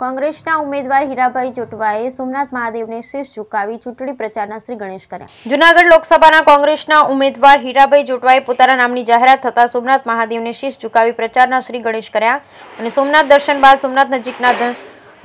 કોંગ્રેસના ઉમેદવાર હીરાભાઈ ચોટવાએ સોમનાથ મહાદેવને શીશ ઝુકાવી ચૂંટણી પ્રચારના શ્રી ગણેશ કર્યા જૂનાગઢ લોકસભાના કોંગ્રેસના ઉમેદવાર હીરાભાઈ ચોટવાએ પોતાના નામની જાહેરાત થતાં સોમનાથ મહાદેવને શીશ ઝુકાવી પ્રચારના શ્રી ગણેશ કર્યા અને સોમનાથ દર્શન બાદ સોમનાથ નજીકના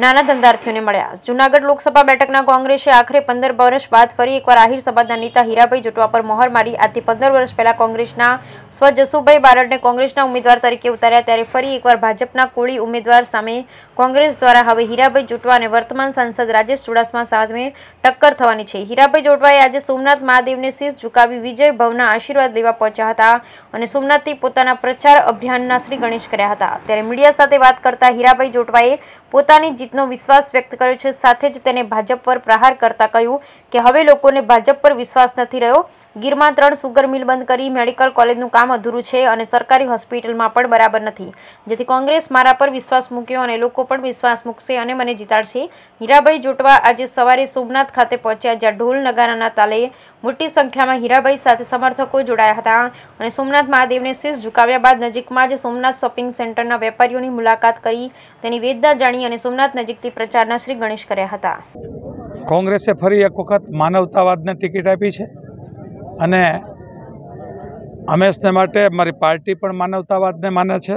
નાના ધંધાર્થીઓને મળ્યા જૂનાગઢ લોકસભા બેઠકના કોંગ્રેસે આખરે પંદર વર્ષ બાદ ફરી એકવાર આહિર સમાજના નેતા હીરાભાઈ જોટવા પર મહોર મારી આજથી પંદર વર્ષ પહેલા કોંગ્રેસના સ્વ જસુભાઈ બારડને કોંગ્રેસના ઉમેદવાર તરીકે ઉતાર્યા ત્યારે ફરી એકવાર ભાજપના કોળી ઉમેદવાર સામે કોંગ્રેસ દ્વારા હવે હીરાભાઈ જોટવા અને વર્તમાન સાંસદ રાજેશ ચુડાસમા સામે ટક્કર થવાની છે હીરાભાઈ જોટવાએ આજે સોમનાથ મહાદેવને શીશ ઝુકાવી વિજય ભવના આશીર્વાદ લેવા પહોંચ્યા હતા અને સોમનાથથી પોતાના પ્રચાર અભિયાનના શ્રી ગણેશ કર્યા હતા ત્યારે મીડિયા સાથે વાત કરતા હીરાભાઈ જોટવાએ પોતાની જીતનો વિશ્વાસ વ્યક્ત કર્યો છે સાથે જ તેને ભાજપ પર પ્રહાર કરતા કહ્યું કે હવે લોકોને ભાજપ પર વિશ્વાસ નથી રહ્યો ગીરમાં ત્રણ સુગર મિલ બંધ કરી મેડિકલ કોલેજનું કામ અધૂરું છે અને સરકારી હોસ્પિટલમાં પણ બરાબર નથી જેથી કોંગ્રેસ મારા પર વિશ્વાસ મૂક્યો અને લોકો પણ વિશ્વાસ મૂકશે અને મને જીતાડશે હીરાભાઈ જોટવા આજે સવારે સોમનાથ ખાતે પહોંચ્યા જ્યાં ઢોલ નગારાના તાલે મોટી સંખ્યામાં હીરાભાઈ સાથે સમર્થકો જોડાયા હતા અને સોમનાથ મહાદેવને શીશ ઝુકાવ્યા બાદ નજીકમાં જ સોમનાથ શોપિંગ સેન્ટરના વેપારીઓની મુલાકાત કરી તેની વેદના જાણી અને સોમનાથ નજીકથી પ્રચારના શ્રી ગણેશ કર્યા હતા કોંગ્રેસે ફરી એક વખત માનવતાવાદને ટિકિટ આપી છે અને હંમેશને માટે મારી પાર્ટી પણ માનવતાવાદને માને છે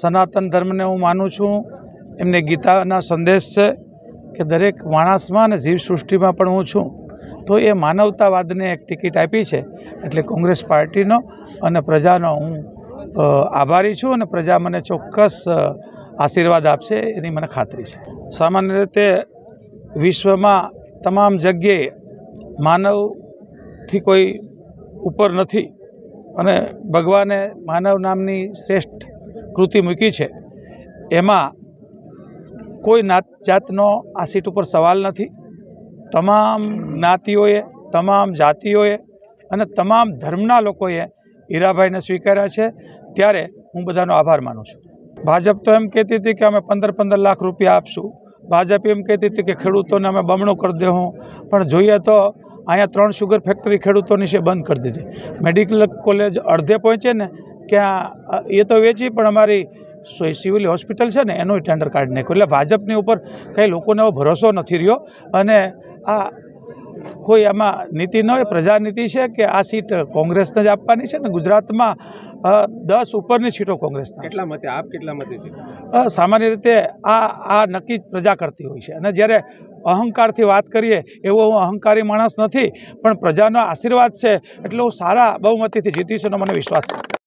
સનાતન ધર્મને હું માનું છું એમને ગીતાના સંદેશ છે કે દરેક માણસમાં અને જીવસૃષ્ટિમાં પણ હું છું તો એ માનવતાવાદને એક ટિકિટ આપી છે એટલે કોંગ્રેસ પાર્ટીનો અને પ્રજાનો હું આભારી છું અને પ્રજા મને ચોક્કસ આશીર્વાદ આપશે એની મને ખાતરી છે સામાન્ય રીતે વિશ્વમાં તમામ જગ્યાએ માનવ થી કોઈ ઉપર નથી અને ભગવાને માનવ નામની શ્રેષ્ઠ કૃતિ મૂકી છે એમાં કોઈ નાત જાતનો આ સીટ ઉપર સવાલ નથી તમામ જ્ઞાતિઓએ તમામ જાતિઓએ અને તમામ ધર્મના લોકોએ હીરાભાઈને સ્વીકાર્યા છે ત્યારે હું બધાનો આભાર માનું છું ભાજપ તો એમ કહેતી હતી કે અમે પંદર પંદર લાખ રૂપિયા આપશું ભાજપ એમ કહેતી હતી કે ખેડૂતોને અમે બમણું કરી દેવું પણ જોઈએ તો અહીંયા ત્રણ શુગર ફેક્ટરી ખેડૂતોની છે બંધ કરી દીધી મેડિકલ કોલેજ અડધે પહોંચે ને ક્યાં એ તો વેચી પણ અમારી સિવિલ હોસ્પિટલ છે ને એનું ટેન્ડર કાર્ડ નાખ્યું એટલે ભાજપની ઉપર કંઈ લોકોને એવો ભરોસો નથી રહ્યો અને આ કોઈ આમાં નીતિ ન હોય પ્રજાનીતિ છે કે આ સીટ કોંગ્રેસને જ આપવાની છે ને ગુજરાતમાં દસ ઉપરની સીટો કોંગ્રેસના કેટલા મતે આપ કેટલા મતે સામાન્ય રીતે આ આ નક્કી પ્રજા કરતી હોય છે અને જ્યારે અહંકારથી વાત કરીએ એવો હું અહંકારી માણસ નથી પણ પ્રજાનો આશીર્વાદ છે એટલે હું સારા બહુમતીથી જીતીશ એનો મને વિશ્વાસ છે